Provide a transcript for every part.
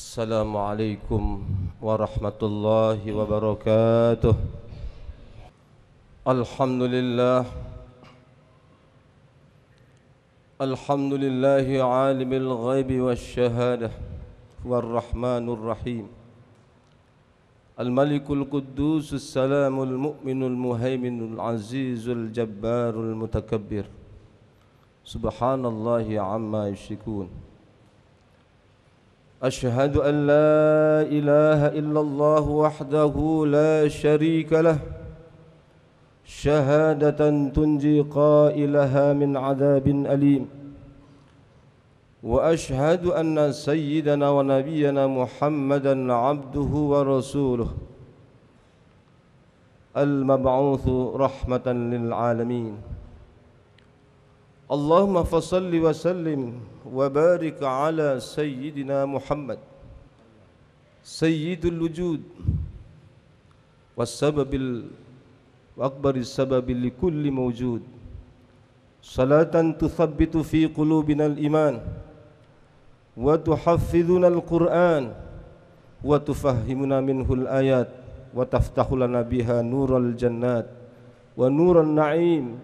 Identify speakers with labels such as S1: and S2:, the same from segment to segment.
S1: السلام عليكم ورحمة الله وبركاته الحمد لله الحمد لله عالم الغيب والشهادة والرحمن الرحيم الملك القدوس السلام المؤمن المهيمن العزيز الجبار المتكبر سبحان الله عما يشركون أشهد أن لا إله إلا الله وحده لا شريك له شهادة تنجي قائلها من عذاب أليم وأشهد أن سيدنا ونبينا محمدا عبده ورسوله المبعوث رحمة للعالمين اللهم فصل وسلم وبارك على سيدنا محمد سيد الوجود والسبب وأكبر السبب لكل موجود صلاة تثبت في قلوبنا الإيمان وتحفظنا القرآن وتفهمنا منه الآيات وتفتح لنا بها نور الجنات ونور النعيم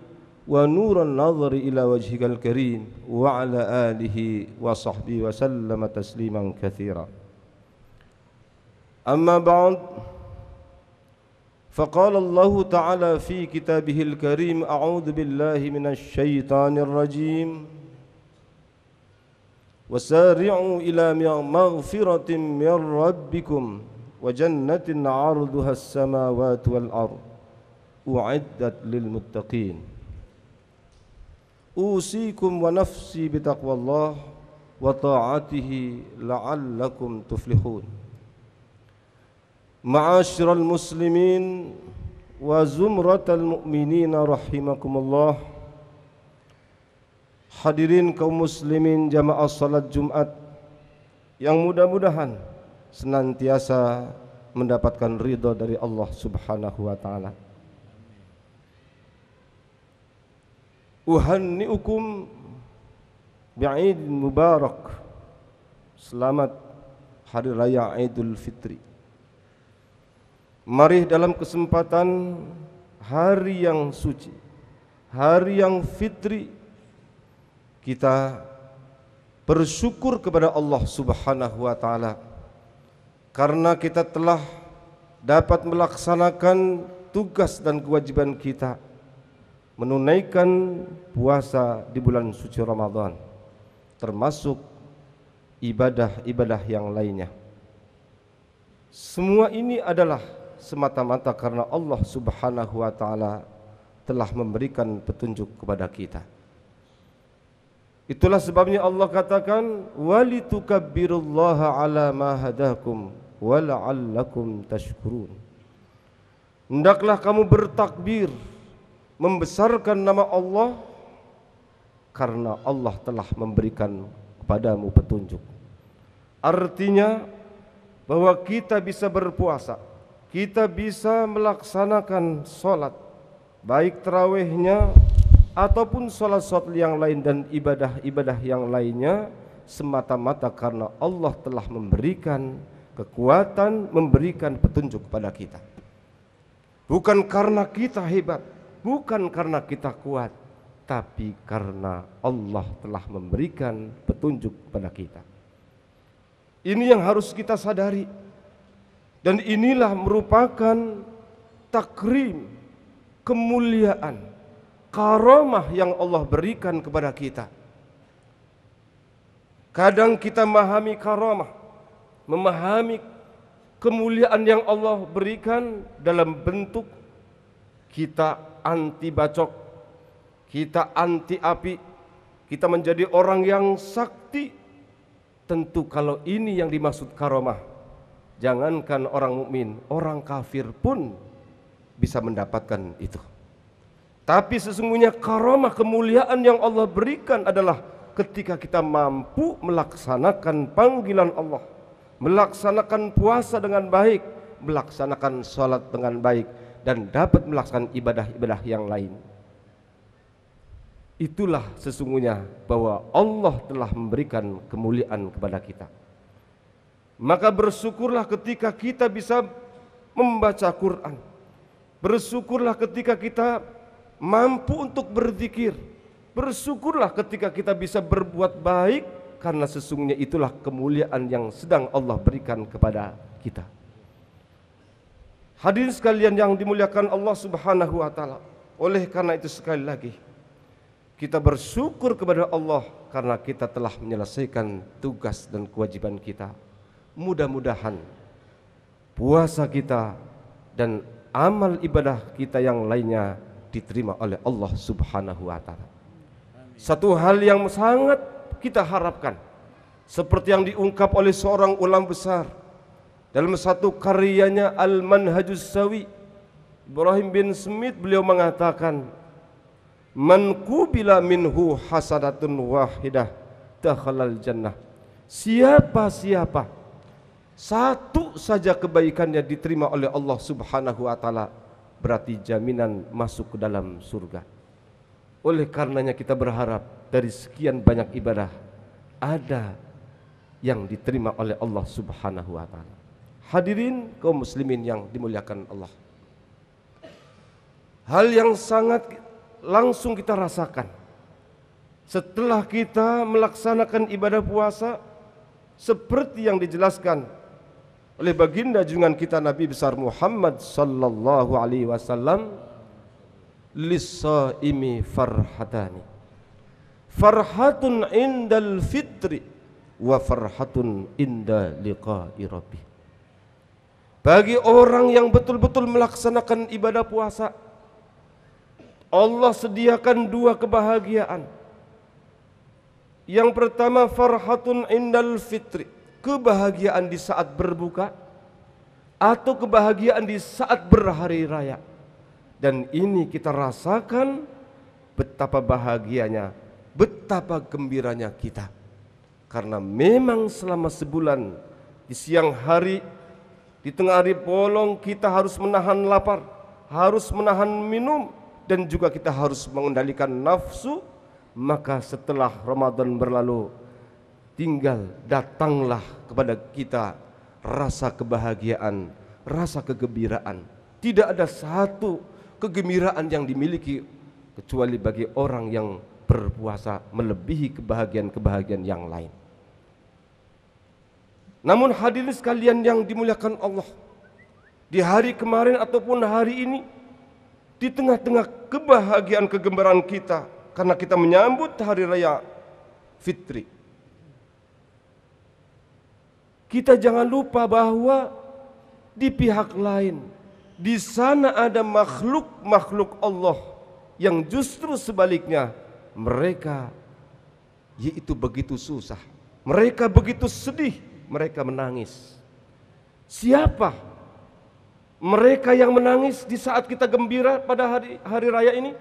S1: ونور النظر إلى وجهك الكريم وعلى آله وصحبه وسلم تسليما كثيرا أما بعد فقال الله تعالى في كتابه الكريم أعوذ بالله من الشيطان الرجيم وسارعوا إلى مغفرة من ربكم وجنة عرضها السماوات والأرض أعدت للمتقين usikum wa nafsi bi taqwallah wa ta'atihi la'allakum tuflihun Ma'asyiral muslimin wa zumratal mu'minina rahimakumullah Hadirin kaum muslimin jamaah salat Jumat yang mudah-mudahan senantiasa mendapatkan ridha dari Allah Subhanahu wa taala. uhanniukum bi'id mubarak selamat hari raya Idul Fitri mari dalam kesempatan hari yang suci hari yang fitri kita bersyukur kepada Allah Subhanahu wa taala karena kita telah dapat melaksanakan tugas dan kewajiban kita menunaikan puasa di bulan suci Ramadan termasuk ibadah-ibadah yang lainnya. Semua ini adalah semata-mata karena Allah Subhanahu wa taala telah memberikan petunjuk kepada kita. Itulah sebabnya Allah katakan walitukabbirullaha ala ma hadakum wa la'allakum tashkurun. Hendaklah kamu bertakbir membesarkan nama Allah karena Allah telah memberikan kepadamu petunjuk. Artinya bahwa kita bisa berpuasa, kita bisa melaksanakan sholat, baik terawihnya ataupun sholat-sholat yang lain dan ibadah-ibadah yang lainnya semata-mata karena Allah telah memberikan kekuatan, memberikan petunjuk kepada kita. Bukan karena kita hebat, bukan karena kita kuat, tapi karena Allah telah memberikan petunjuk kepada kita. Ini yang harus kita sadari, dan inilah merupakan takrim kemuliaan karomah yang Allah berikan kepada kita. Kadang kita memahami karomah, memahami kemuliaan yang Allah berikan dalam bentuk kita anti bacok, kita anti api, kita menjadi orang yang sakti. Tentu kalau ini yang dimaksud karomah, jangankan orang mukmin, orang kafir pun bisa mendapatkan itu. Tapi sesungguhnya karomah kemuliaan yang Allah berikan adalah ketika kita mampu melaksanakan panggilan Allah, melaksanakan puasa dengan baik, melaksanakan sholat dengan baik, dan dapat melaksanakan ibadah-ibadah yang lain. Itulah sesungguhnya bahwa Allah telah memberikan kemuliaan kepada kita. Maka bersyukurlah ketika kita bisa membaca Quran. Bersyukurlah ketika kita mampu untuk berzikir. Bersyukurlah ketika kita bisa berbuat baik karena sesungguhnya itulah kemuliaan yang sedang Allah berikan kepada kita. Hadirin sekalian yang dimuliakan Allah Subhanahu wa taala. Oleh karena itu sekali lagi kita bersyukur kepada Allah karena kita telah menyelesaikan tugas dan kewajiban kita. Mudah-mudahan puasa kita dan amal ibadah kita yang lainnya diterima oleh Allah Subhanahu wa taala. Satu hal yang sangat kita harapkan seperti yang diungkap oleh seorang ulama besar dalam satu karyanya Al-Manhajus Sawi Ibrahim bin Smith beliau mengatakan Man kubila minhu hasadatun wahidah takhalal jannah Siapa-siapa satu saja kebaikannya diterima oleh Allah Subhanahu wa taala berarti jaminan masuk ke dalam surga. Oleh karenanya kita berharap dari sekian banyak ibadah ada yang diterima oleh Allah Subhanahu wa taala. Hadirin kaum muslimin yang dimuliakan Allah. Hal yang sangat langsung kita rasakan setelah kita melaksanakan ibadah puasa seperti yang dijelaskan oleh baginda junjungan kita Nabi besar Muhammad sallallahu alaihi wasallam imi farhatani farhatun indal fitri wa farhatun inda liqa'i rabbih bagi orang yang betul-betul melaksanakan ibadah puasa, Allah sediakan dua kebahagiaan. Yang pertama farhatun indal fitri, kebahagiaan di saat berbuka atau kebahagiaan di saat berhari raya. Dan ini kita rasakan betapa bahagianya, betapa gembiranya kita. Karena memang selama sebulan di siang hari di tengah hari bolong kita harus menahan lapar, harus menahan minum dan juga kita harus mengendalikan nafsu. Maka setelah Ramadan berlalu, tinggal datanglah kepada kita rasa kebahagiaan, rasa kegembiraan. Tidak ada satu kegembiraan yang dimiliki kecuali bagi orang yang berpuasa melebihi kebahagiaan-kebahagiaan yang lain. Namun hadirin sekalian yang dimuliakan Allah, di hari kemarin ataupun hari ini, di tengah-tengah kebahagiaan kegembiraan kita karena kita menyambut hari raya Fitri. Kita jangan lupa bahwa di pihak lain di sana ada makhluk-makhluk Allah yang justru sebaliknya mereka yaitu begitu susah, mereka begitu sedih, mereka menangis. Siapa mereka yang menangis di saat kita gembira pada hari hari raya ini?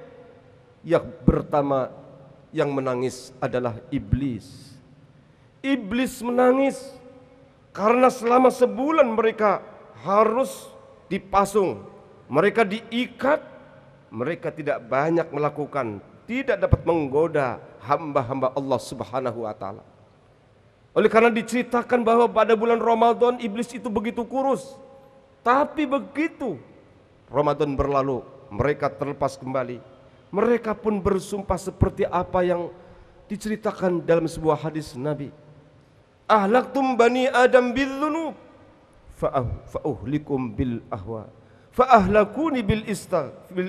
S1: Yang pertama yang menangis adalah iblis. Iblis menangis karena selama sebulan mereka harus dipasung, mereka diikat, mereka tidak banyak melakukan, tidak dapat menggoda hamba-hamba Allah Subhanahu wa taala. Oleh karena diceritakan bahwa pada bulan Ramadan iblis itu begitu kurus. Tapi begitu Ramadan berlalu, mereka terlepas kembali. Mereka pun bersumpah seperti apa yang diceritakan dalam sebuah hadis Nabi. Ahlaktum bani Adam bil dhunub fa'uhlikum bil ahwa fa'ahlakuni bil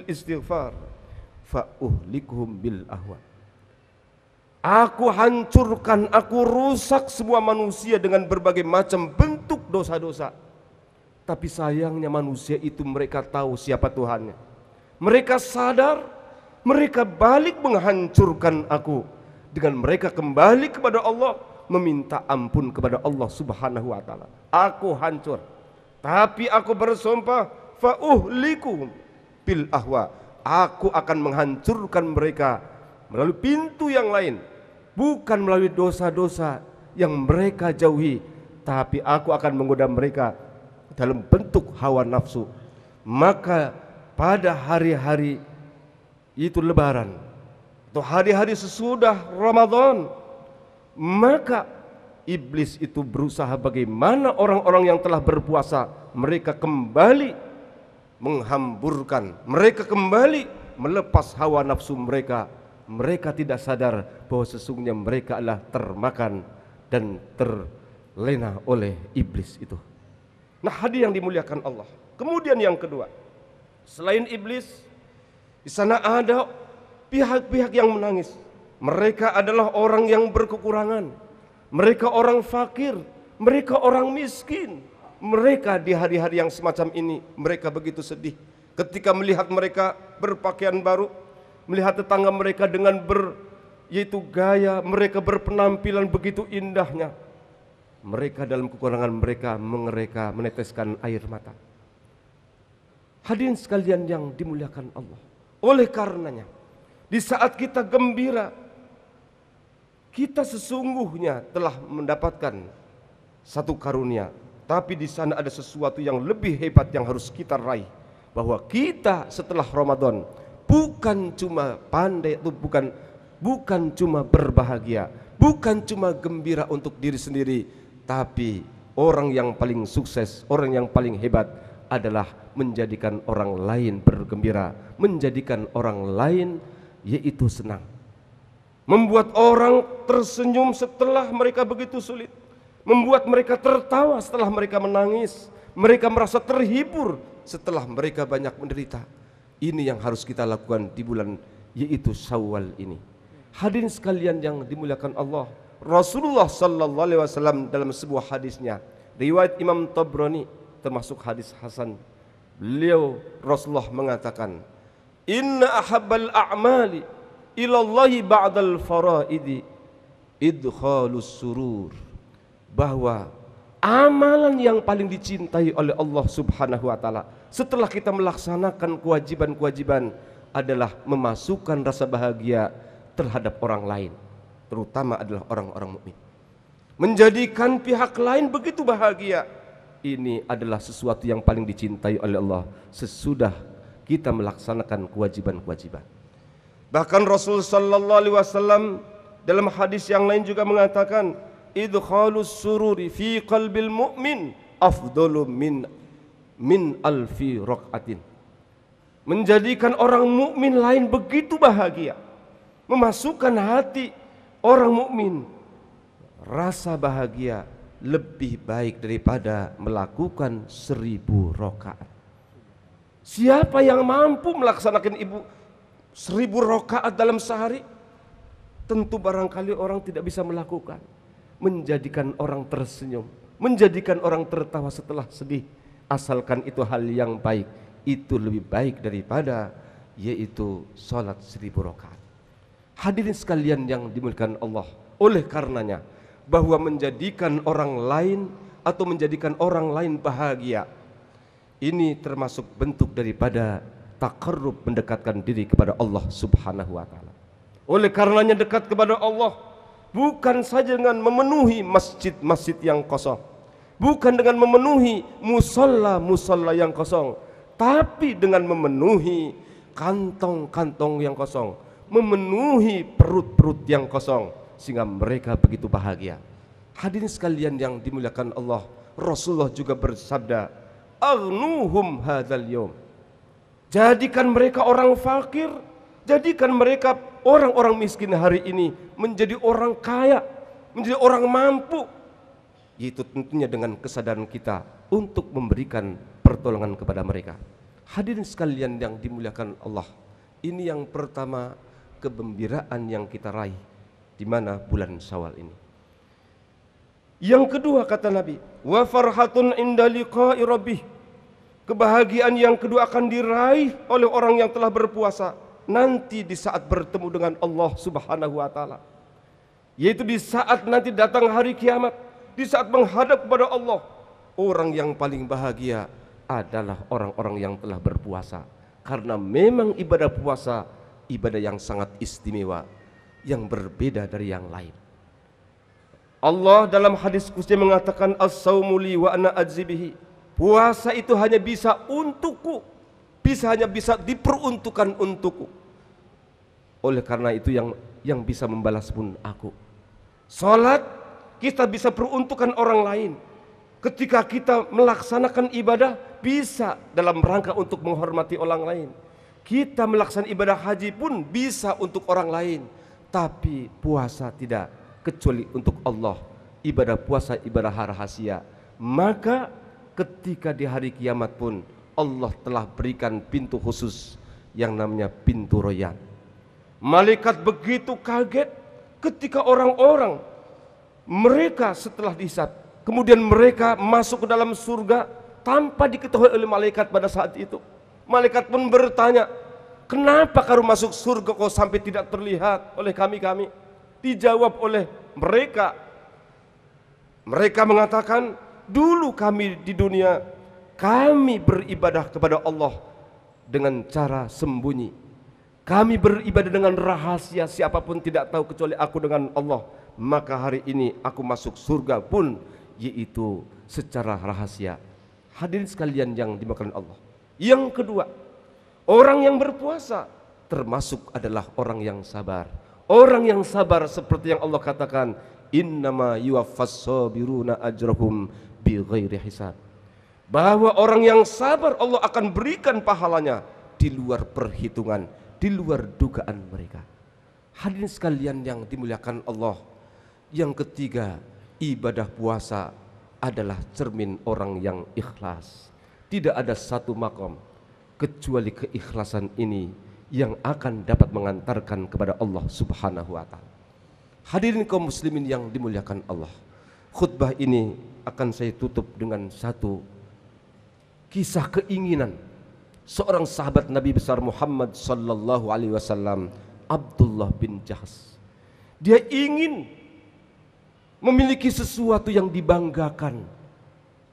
S1: istighfar fa'uhlikum bil ahwa Aku hancurkan, aku rusak semua manusia dengan berbagai macam bentuk dosa-dosa. Tapi sayangnya manusia itu mereka tahu siapa Tuhannya. Mereka sadar, mereka balik menghancurkan aku. Dengan mereka kembali kepada Allah, meminta ampun kepada Allah subhanahu wa ta'ala. Aku hancur, tapi aku bersumpah, fa'uhlikum bil ahwa. Aku akan menghancurkan mereka melalui pintu yang lain bukan melalui dosa-dosa yang mereka jauhi, tapi aku akan menggoda mereka dalam bentuk hawa nafsu. Maka pada hari-hari itu lebaran atau hari-hari sesudah Ramadan, maka iblis itu berusaha bagaimana orang-orang yang telah berpuasa mereka kembali menghamburkan, mereka kembali melepas hawa nafsu mereka mereka tidak sadar bahwa sesungguhnya mereka adalah termakan dan terlena oleh iblis itu. Nah, hadiah yang dimuliakan Allah. Kemudian yang kedua, selain iblis, di sana ada pihak-pihak yang menangis. Mereka adalah orang yang berkekurangan. Mereka orang fakir, mereka orang miskin. Mereka di hari-hari yang semacam ini, mereka begitu sedih ketika melihat mereka berpakaian baru, melihat tetangga mereka dengan ber yaitu gaya mereka berpenampilan begitu indahnya. Mereka dalam kekurangan mereka mereka meneteskan air mata. Hadirin sekalian yang dimuliakan Allah. Oleh karenanya, di saat kita gembira, kita sesungguhnya telah mendapatkan satu karunia, tapi di sana ada sesuatu yang lebih hebat yang harus kita raih bahwa kita setelah Ramadan bukan cuma pandai itu bukan bukan cuma berbahagia, bukan cuma gembira untuk diri sendiri, tapi orang yang paling sukses, orang yang paling hebat adalah menjadikan orang lain bergembira, menjadikan orang lain yaitu senang. Membuat orang tersenyum setelah mereka begitu sulit, membuat mereka tertawa setelah mereka menangis, mereka merasa terhibur setelah mereka banyak menderita Ini yang harus kita lakukan di bulan yaitu Syawal ini. Hadirin sekalian yang dimuliakan Allah, Rasulullah sallallahu alaihi wasallam dalam sebuah hadisnya, riwayat Imam Tabrani termasuk hadis Hasan, beliau Rasulullah mengatakan, "Inna ahabbal a'mali ila Allah ba'dal faraidi idkhalus surur." Bahwa amalan yang paling dicintai oleh Allah Subhanahu wa taala setelah kita melaksanakan kewajiban-kewajiban adalah memasukkan rasa bahagia terhadap orang lain, terutama adalah orang-orang mukmin. Menjadikan pihak lain begitu bahagia. Ini adalah sesuatu yang paling dicintai oleh Allah sesudah kita melaksanakan kewajiban-kewajiban. Bahkan Rasul sallallahu alaihi wasallam dalam hadis yang lain juga mengatakan, idkhalus sururi fi qalbil mu'min afdalu min min alfi raqatin. Menjadikan orang mukmin lain begitu bahagia. Memasukkan hati orang mukmin rasa bahagia lebih baik daripada melakukan seribu rokaat. Siapa yang mampu melaksanakan ibu seribu rokaat dalam sehari? Tentu barangkali orang tidak bisa melakukan menjadikan orang tersenyum, menjadikan orang tertawa setelah sedih, asalkan itu hal yang baik, itu lebih baik daripada yaitu sholat seribu rakaat. Hadirin sekalian yang dimuliakan Allah, oleh karenanya bahwa menjadikan orang lain atau menjadikan orang lain bahagia ini termasuk bentuk daripada takarrub mendekatkan diri kepada Allah Subhanahu wa taala. Oleh karenanya dekat kepada Allah bukan saja dengan memenuhi masjid-masjid yang kosong, bukan dengan memenuhi musola-musola yang kosong, tapi dengan memenuhi kantong-kantong yang kosong, memenuhi perut-perut yang kosong, sehingga mereka begitu bahagia. Hadirin sekalian yang dimuliakan Allah, Rasulullah juga bersabda, "Agnuhum hadzal yom." Jadikan mereka orang fakir Jadikan mereka orang-orang miskin hari ini menjadi orang kaya,
S2: menjadi orang mampu.
S1: Yaitu tentunya dengan kesadaran kita untuk memberikan pertolongan kepada mereka. Hadirin sekalian yang dimuliakan Allah. Ini yang pertama kegembiraan yang kita raih di mana bulan Syawal ini. Yang kedua kata Nabi, wa farhatun inda liqa'i Kebahagiaan yang kedua akan diraih oleh orang yang telah berpuasa nanti di saat bertemu dengan Allah Subhanahu wa taala. Yaitu di saat nanti datang hari kiamat, di saat menghadap kepada Allah, orang yang paling bahagia adalah orang-orang yang telah berpuasa. Karena memang ibadah puasa ibadah yang sangat istimewa yang berbeda dari yang lain. Allah dalam hadis kursi mengatakan as-saumuli wa ana ajzibihi. Puasa itu hanya bisa untukku bisa hanya bisa diperuntukkan untukku. Oleh karena itu yang yang bisa membalas pun aku. Salat kita bisa peruntukkan orang lain. Ketika kita melaksanakan ibadah bisa dalam rangka untuk menghormati orang lain. Kita melaksanakan ibadah haji pun bisa untuk orang lain, tapi puasa tidak kecuali untuk Allah. Ibadah puasa ibadah rahasia. Maka ketika di hari kiamat pun Allah telah berikan pintu khusus yang namanya pintu royan. Malaikat begitu kaget ketika orang-orang mereka setelah dihisap, kemudian mereka masuk ke dalam surga tanpa diketahui oleh malaikat pada saat itu. Malaikat pun bertanya, kenapa kamu masuk surga kok sampai tidak terlihat oleh kami-kami? Dijawab oleh mereka. Mereka mengatakan, dulu kami di dunia kami beribadah kepada Allah dengan cara sembunyi. Kami beribadah dengan rahasia siapapun tidak tahu kecuali aku dengan Allah. Maka hari ini aku masuk surga pun yaitu secara rahasia. Hadirin sekalian yang dimakan Allah. Yang kedua, orang yang berpuasa termasuk adalah orang yang sabar. Orang yang sabar seperti yang Allah katakan, innama yuwaffas sabiruna ajrahum bighairi hisab bahwa orang yang sabar Allah akan berikan pahalanya di luar perhitungan, di luar dugaan mereka. Hadirin sekalian yang dimuliakan Allah, yang ketiga, ibadah puasa adalah cermin orang yang ikhlas. Tidak ada satu makom kecuali keikhlasan ini yang akan dapat mengantarkan kepada Allah Subhanahu wa taala. Hadirin kaum muslimin yang dimuliakan Allah. Khutbah ini akan saya tutup dengan satu kisah keinginan seorang sahabat Nabi besar Muhammad sallallahu alaihi wasallam Abdullah bin Jahas. Dia ingin memiliki sesuatu yang dibanggakan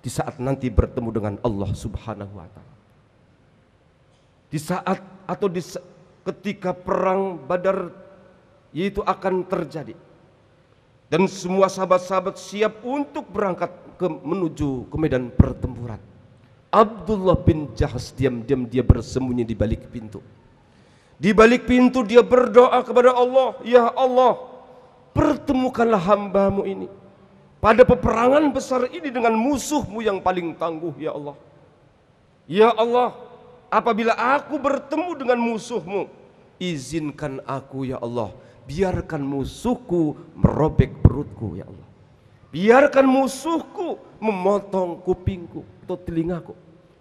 S1: di saat nanti bertemu dengan Allah Subhanahu wa taala. Di saat atau di ketika perang Badar yaitu akan terjadi. Dan semua sahabat-sahabat siap untuk berangkat ke menuju ke medan pertempuran. Abdullah bin Jahas diam-diam dia bersembunyi di balik pintu. Di balik pintu dia berdoa kepada Allah, "Ya Allah, pertemukanlah hambamu ini pada peperangan besar ini dengan musuhmu yang paling tangguh, ya Allah. Ya Allah, apabila aku bertemu dengan musuhmu, izinkan aku, ya Allah, biarkan musuhku merobek perutku, ya Allah. Biarkan musuhku memotong kupingku atau telingaku.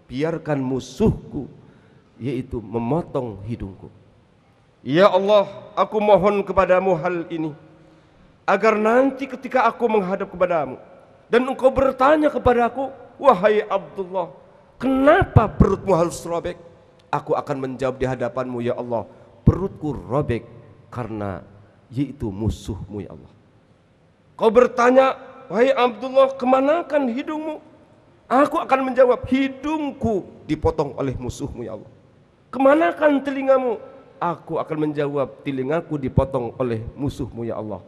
S1: Biarkan musuhku yaitu memotong hidungku. Ya Allah, aku mohon kepadamu hal ini agar nanti ketika aku menghadap kepadamu dan engkau bertanya kepadaku, wahai Abdullah, kenapa perutmu harus robek? Aku akan menjawab di hadapanmu ya Allah, perutku robek karena yaitu musuhmu ya Allah. Kau bertanya Wahai Abdullah, kemanakan hidungmu? Aku akan menjawab, hidungku dipotong oleh musuhmu ya Allah. Kemanakan telingamu? Aku akan menjawab, telingaku dipotong oleh musuhmu ya Allah.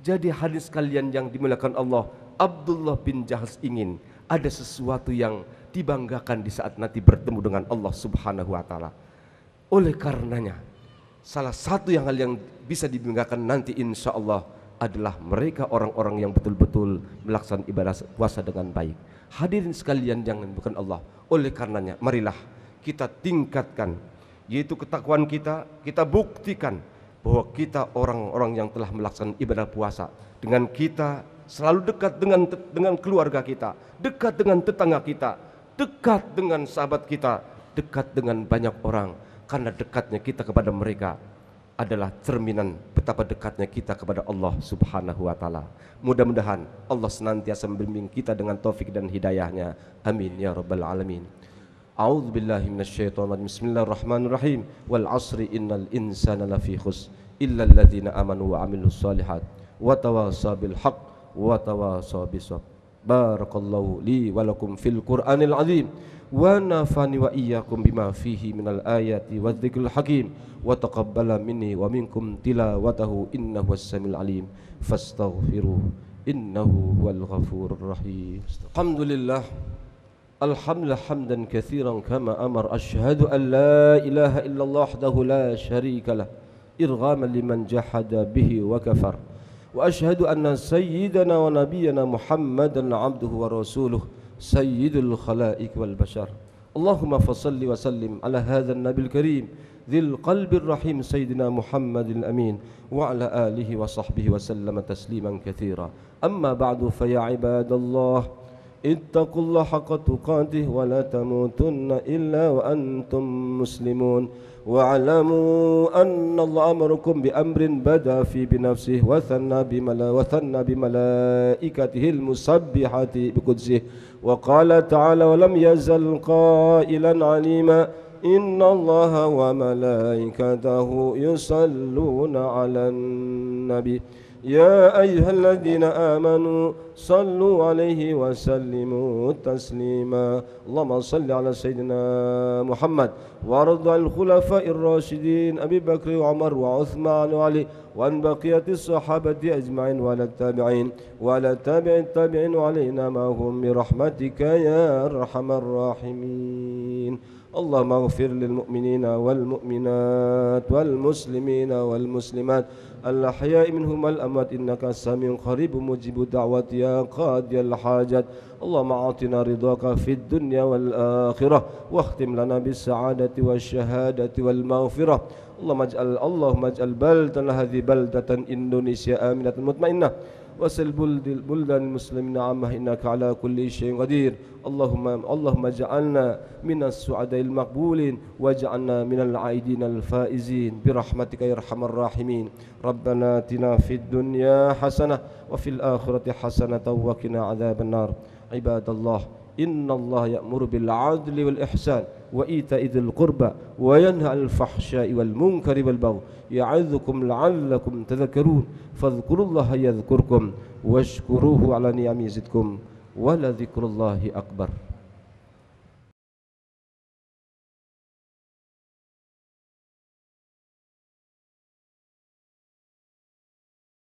S1: Jadi hadis kalian yang dimuliakan Allah, Abdullah bin Jahaz ingin ada sesuatu yang dibanggakan di saat nanti bertemu dengan Allah Subhanahu wa taala. Oleh karenanya, salah satu yang hal yang bisa dibanggakan nanti insya Allah adalah mereka orang-orang yang betul-betul melaksanakan ibadah puasa dengan baik. Hadirin sekalian yang bukan Allah. Oleh karenanya, marilah kita tingkatkan yaitu ketakwaan kita, kita buktikan bahwa kita orang-orang yang telah melaksanakan ibadah puasa dengan kita selalu dekat dengan dengan keluarga kita, dekat dengan tetangga kita, dekat dengan sahabat kita, dekat dengan banyak orang karena dekatnya kita kepada mereka adalah cerminan betapa dekatnya kita kepada Allah Subhanahu wa taala. Mudah-mudahan Allah senantiasa membimbing kita dengan taufik dan hidayahnya. Amin ya rabbal alamin. A'udzu billahi minasyaitonir Bismillahirrahmanirrahim. Wal 'asri innal insana lafi khus illa alladziina amanu wa 'amilus shalihat wa tawassaw bil haqq wa tawassaw bis sabr. Barakallahu li wa lakum fil Qur'anil 'azim. ونفعني وإياكم بما فيه من الآيات والذكر الحكيم وتقبل مني ومنكم تلاوته إنه هو السميع العليم فاستغفروه إنه هو الغفور الرحيم الحمد لله الحمد حمدا كثيرا كما أمر أشهد أن لا إله إلا الله وحده لا شريك له إرغاما لمن جحد به وكفر وأشهد أن سيدنا ونبينا محمدا عبده ورسوله سيد الخلائق والبشر اللهم فصل وسلم على هذا النبي الكريم ذي القلب الرحيم سيدنا محمد الأمين وعلى آله وصحبه وسلم تسليما كثيرا أما بعد فيا عباد الله اتقوا الله حق تقاته ولا تموتن إلا وأنتم مسلمون واعلموا أن الله أمركم بأمر بدا في بنفسه وثنى, وثنى بملائكته المسبحة بقدسه وقال تعالى ولم يزل قائلا عليما إن الله وملائكته يصلون على النبي يا أيها الذين آمنوا صلوا عليه وسلموا تسليما اللهم صل على سيدنا محمد وارض عن الخلفاء الراشدين أبي بكر وعمر وعثمان وعلي وعن بقية الصحابة أجمعين وعلى التابعين وعلى تابع التابعين وعلينا هم برحمتك يا أرحم الراحمين اللهم اغفر للمؤمنين والمؤمنات والمسلمين والمسلمات الأحياء منهم الأموات إنك سميع قريب مجيب الدعوات يا قاضي الحاجات اللهم أعطنا رضاك في الدنيا والآخرة واختم لنا بالسعادة والشهادة والمغفرة اللهم اجعل اللهم اجعل بلدنا هذه بلدة إندونيسيا آمنة مطمئنة wasil buldil buldan muslimin ammah innaka ala kulli syai'in qadir allahumma allahumma ja'alna minas su'adail maqbulin waj'alna minal aidin al faizin bi rahmatika yarhamar rahimin rabbana atina fid dunya hasanah wa fil akhirati hasanah wa qina adhaban nar ibadallah إن الله يأمر بالعدل والإحسان وإيتاء ذي القربى وينهى عن الفحشاء والمنكر والبغي يعظكم لعلكم تذكرون فاذكروا الله يذكركم واشكروه على نعمه يزدكم ولذكر الله أكبر